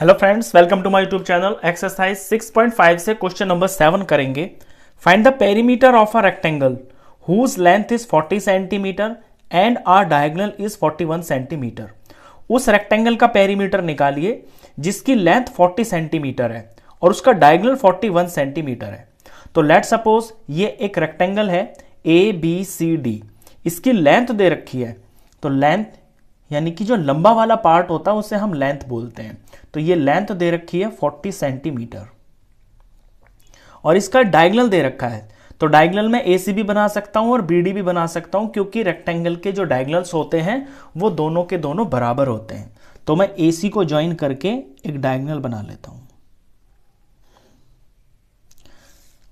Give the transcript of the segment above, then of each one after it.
hello friends welcome to my YouTube channel exercise 6.5 से question number seven करेंगे find the perimeter of a rectangle whose length is 40 centimetre and are diagonal is 41 centimetre उस rectangle का perimeter निकालिए जिसकी length 40 centimetre है और उसका diagonal 41 centimetre है तो लेट सपोज ये एक रेक्टेंगल है ए बी सी डी इसकी लेंथ दे रखी है तो लेंथ यानी कि जो लंबा वाला पार्ट होता है उसे हम लेंथ बोलते हैं तो ये लेंथ दे रखी है 40 सेंटीमीटर और इसका डायगनल दे रखा है तो डायगनल में ए सी भी बना सकता हूं और बी डी भी बना सकता हूं क्योंकि रेक्टेंगल के जो डायगनल्स होते हैं वो दोनों के दोनों बराबर होते हैं तो मैं ए सी को ज्वाइन करके एक डायगनल बना लेता हूं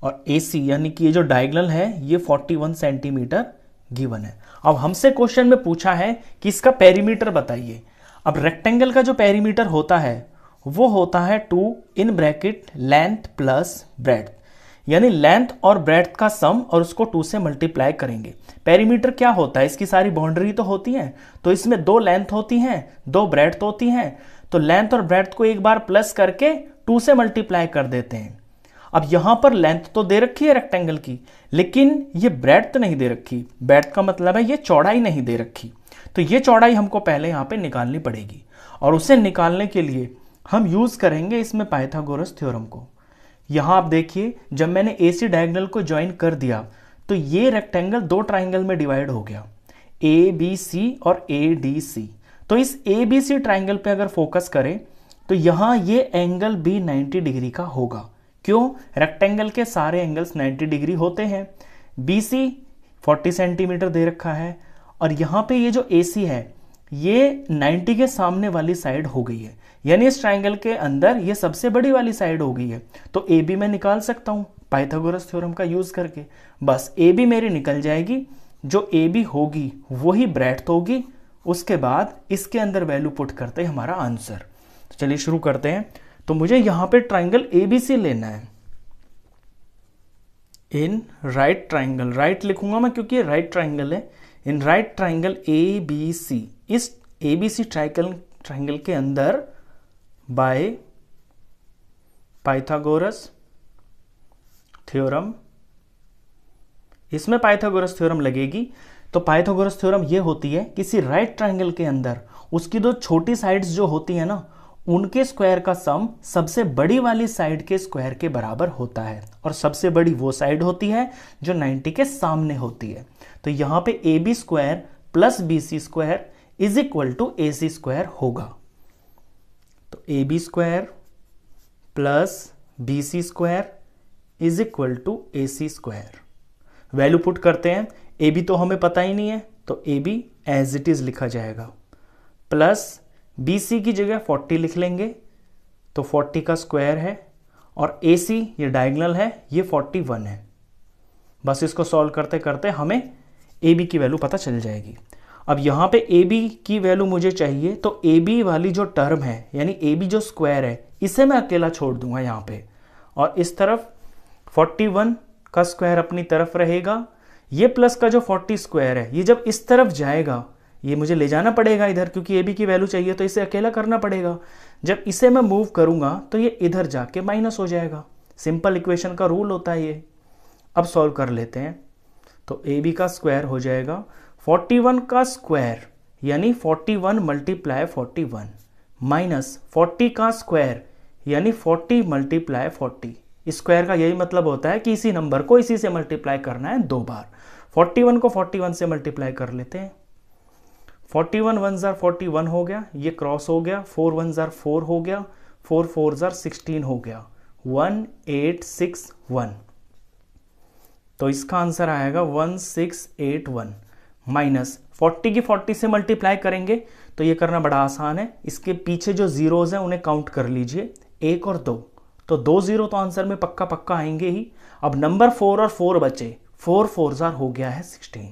और ए सी यानी कि ये जो डायगनल है ये 41 सेंटीमीटर गिवन है अब हमसे क्वेश्चन में पूछा है कि इसका पेरीमीटर बताइए अब रेक्टेंगल का जो पेरीमीटर होता है वो होता है two in bracket length plus breadth यानी लेंथ और ब्रेड का सम और उसको टू से मल्टीप्लाई करेंगे पेरीमीटर क्या होता है इसकी सारी बाउंड्री तो होती है तो इसमें दो लेंथ होती हैं दो ब्रेड होती हैं तो लेंथ और ब्रेथ को एक बार प्लस करके टू से मल्टीप्लाई कर देते हैं अब यहां पर लेंथ तो दे रखी है रेक्टेंगल की लेकिन ये ब्रेड नहीं दे रखी ब्रेड का मतलब है ये चौड़ाई नहीं दे रखी तो ये चौड़ाई हमको पहले यहाँ पे निकालनी पड़ेगी और उसे निकालने के लिए हम यूज़ करेंगे इसमें पाइथागोरस थ्योरम को यहां आप देखिए जब मैंने ए सी डायगनल को ज्वाइन कर दिया तो ये रेक्टेंगल दो ट्राइंगल में डिवाइड हो गया ए बी सी और ए डी सी तो इस ए बी सी ट्राइंगल पर अगर फोकस करें तो यहाँ ये एंगल भी 90 डिग्री का होगा क्यों रेक्टेंगल के सारे एंगल्स 90 डिग्री होते हैं बी सी फोर्टी सेंटीमीटर दे रखा है और यहाँ पे ये जो ए सी है ये 90 के सामने वाली साइड हो गई है यानी इस ट्राइंगल के अंदर ये सबसे बड़ी वाली साइड हो गई है तो ए बी मैं निकाल सकता हूँ पाइथागोरस थ्योरम का यूज़ करके बस ए बी मेरी निकल जाएगी जो ए बी होगी वही ब्रेथ होगी उसके बाद इसके अंदर वैल्यू पुट करते हैं हमारा आंसर तो चलिए शुरू करते हैं तो मुझे यहां पे ट्राइंगल ए बी सी लेना है इन राइट ट्राइंगल राइट लिखूंगा मैं क्योंकि राइट ट्राइंगल है in right triangle A B C इस A B C triangle triangle के अंदर बाय पाइथागोरस थ्योरम इसमें पाइथागोरस थ्योरम लगेगी तो पाइथागोरस थ्योरम ये होती है किसी राइट ट्राइंगल के अंदर उसकी दो छोटी साइड्स जो होती है ना उनके स्क्वायर का सम सबसे बड़ी वाली साइड के स्क्वायर के बराबर होता है और सबसे बड़ी वो साइड होती है जो 90 के सामने होती है तो यहां पे A B square plus B C square is equal to A C square होगा तो A B square plus B C square is equal to A C square value put करते हैं ए बी तो हमें पता ही नहीं है तो A B as it is लिखा जाएगा प्लस BC की जगह 40 लिख लेंगे तो 40 का स्क्वायर है और ए सी ये डायगनल है ये 41 है बस इसको सॉल्व करते करते हमें ए बी की वैल्यू पता चल जाएगी अब यहाँ पे ए बी की वैल्यू मुझे चाहिए तो ए बी वाली जो टर्म है यानी ए बी जो स्क्वायर है इसे मैं अकेला छोड़ दूंगा यहाँ पे और इस तरफ 41 का स्क्वायर अपनी तरफ रहेगा ये प्लस का जो 40 स्क्वायर है ये जब इस तरफ जाएगा ये मुझे ले जाना पड़ेगा इधर क्योंकि ए बी की वैल्यू चाहिए तो इसे अकेला करना पड़ेगा जब इसे मैं मूव करूंगा तो ये इधर जाके माइनस हो जाएगा सिंपल इक्वेशन का रूल होता है ये अब सॉल्व कर लेते हैं तो ए बी का स्क्वायर हो जाएगा 41 का स्क्वायर यानी 41 one multiply forty minus forty का स्क्वायर यानी फोर्टी मल्टीप्लाई फोर्टी स्क्वायर का यही मतलब होता है कि इसी नंबर को इसी से मल्टीप्लाई करना है दो बार 41 को 41 से मल्टीप्लाई कर लेते हैं फोर्टी वन वन ज़ार फोर्टी वन हो गया ये क्रॉस हो गया फोर वन ज़ार फोर हो गया फोर फोर ज़ार सिक्सटीन हो गया वन एट सिक्स वन तो इसका आंसर आएगा one six eight one minus forty की फोर्टी से मल्टीप्लाई करेंगे तो ये करना बड़ा आसान है इसके पीछे जो ज़ीरोज़ हैं उन्हें काउंट कर लीजिए एक और दो तो दो ज़ीरो तो आंसर में पक्का पक्का आएंगे ही अब नंबर फोर और फोर बचे फोर फोर ज़ार हो गया है सिक्सटीन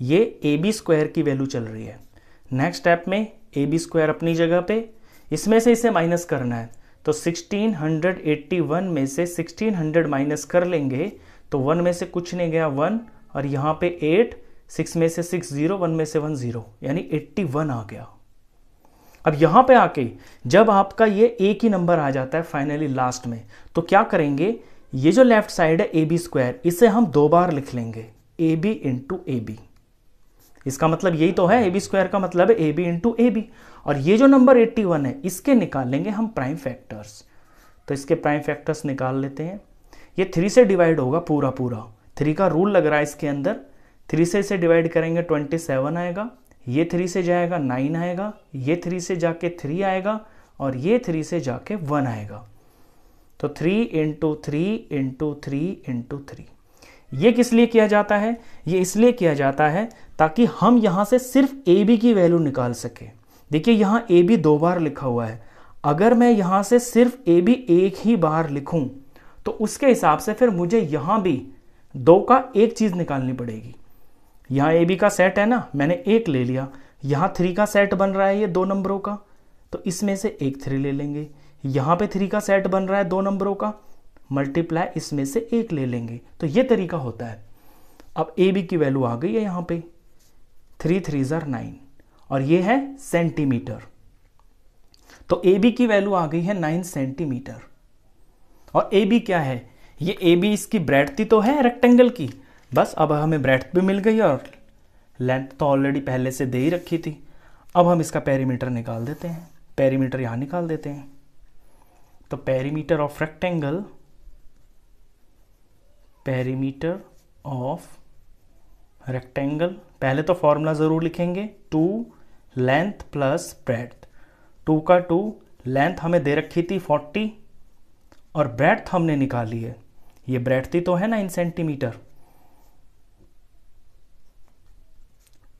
ये ए बी स्क्वायर की वैल्यू चल रही है नेक्स्ट स्टेप में ए बी स्क्वायर अपनी जगह पे इसमें से इसे माइनस करना है तो 1681 में से 1600 माइनस कर लेंगे तो वन में से कुछ नहीं गया वन और यहाँ पे एट सिक्स में से सिक्स जीरो वन में से वन जीरो यानी एट्टी वन आ गया अब यहाँ पे आके जब आपका ये एक ही नंबर आ जाता है फाइनली लास्ट में तो क्या करेंगे ये जो लेफ्ट साइड है ए बी स्क्वायर इसे हम दो बार लिख लेंगे A B into A B इसका मतलब यही तो है ए बी स्क्वायर का मतलब A B into A B और ये जो नंबर 81 है इसके निकालेंगे हम प्राइम फैक्टर्स तो इसके प्राइम फैक्टर्स निकाल लेते हैं ये थ्री से डिवाइड होगा पूरा पूरा थ्री का रूल लग रहा है इसके अंदर थ्री से इसे डिवाइड करेंगे ट्वेंटी सेवन आएगा ये थ्री से जाएगा नाइन आएगा ये थ्री से जाके थ्री आएगा और ये थ्री से जाके वन आएगा तो three into three into three into three ये किस लिए किया जाता है ये इसलिए किया जाता है ताकि हम यहाँ से सिर्फ ए बी की वैल्यू निकाल सकें देखिए यहाँ ए बी दो बार लिखा हुआ है अगर मैं यहाँ से सिर्फ ए बी एक ही बार लिखूँ तो उसके हिसाब से फिर मुझे यहाँ भी दो का एक चीज़ निकालनी पड़ेगी यहाँ ए बी का सेट है ना मैंने एक ले लिया यहाँ थ्री का सेट बन रहा है ये दो नंबरों का तो इसमें से एक थ्री ले लेंगे यहाँ पे थ्री का सेट बन रहा है दो नंबरों का मल्टीप्लाई इसमें से एक ले लेंगे तो ये तरीका होता है अब ए बी की वैल्यू आ गई है यहाँ पे थ्री थ्री जर नाइन और ये है सेंटीमीटर तो ए बी की वैल्यू आ गई है नाइन सेंटीमीटर और ए बी क्या है ये ए बी इसकी ब्रेड थी तो है रेक्टेंगल की बस अब हमें ब्रेड भी मिल गई और लेंथ तो ऑलरेडी पहले से दे ही रखी थी अब हम इसका पेरीमीटर निकाल देते हैं पेरीमीटर यहाँ निकाल देते हैं तो perimeter of rectangle perimeter of rectangle पहले तो फॉर्मूला ज़रूर लिखेंगे two length plus breadth two का टू लेंथ हमें दे रखी थी फोर्टी और ब्रेथ हमने निकाली है ये ब्रेथ थी तो है ना इन सेंटीमीटर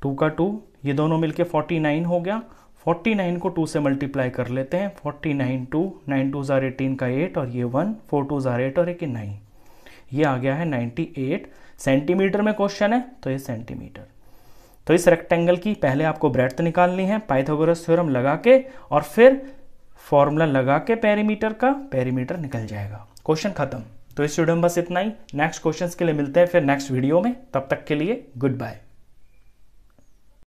टू का टू ये दोनों मिलके फोर्टी नाइन हो गया फोर्टी नाइन को टू से मल्टीप्लाई कर लेते हैं forty nine two nine two ज़ार एटीन का एट और ये वन फोर टू ज़ार एट और एक नाइन ये आ गया है 98 सेंटीमीटर में क्वेश्चन है तो ये सेंटीमीटर तो इस रेक्टेंगल की पहले आपको ब्रेथ निकालनी है पाइथागोरस थ्योरम लगा के और फिर फॉर्मूला लगा के पेरीमीटर का पेरीमीटर निकल जाएगा क्वेश्चन खत्म तो इस वीडियो में बस इतना ही नेक्स्ट क्वेश्चंस के लिए मिलते हैं फिर नेक्स्ट वीडियो में तब तक के लिए गुड बाय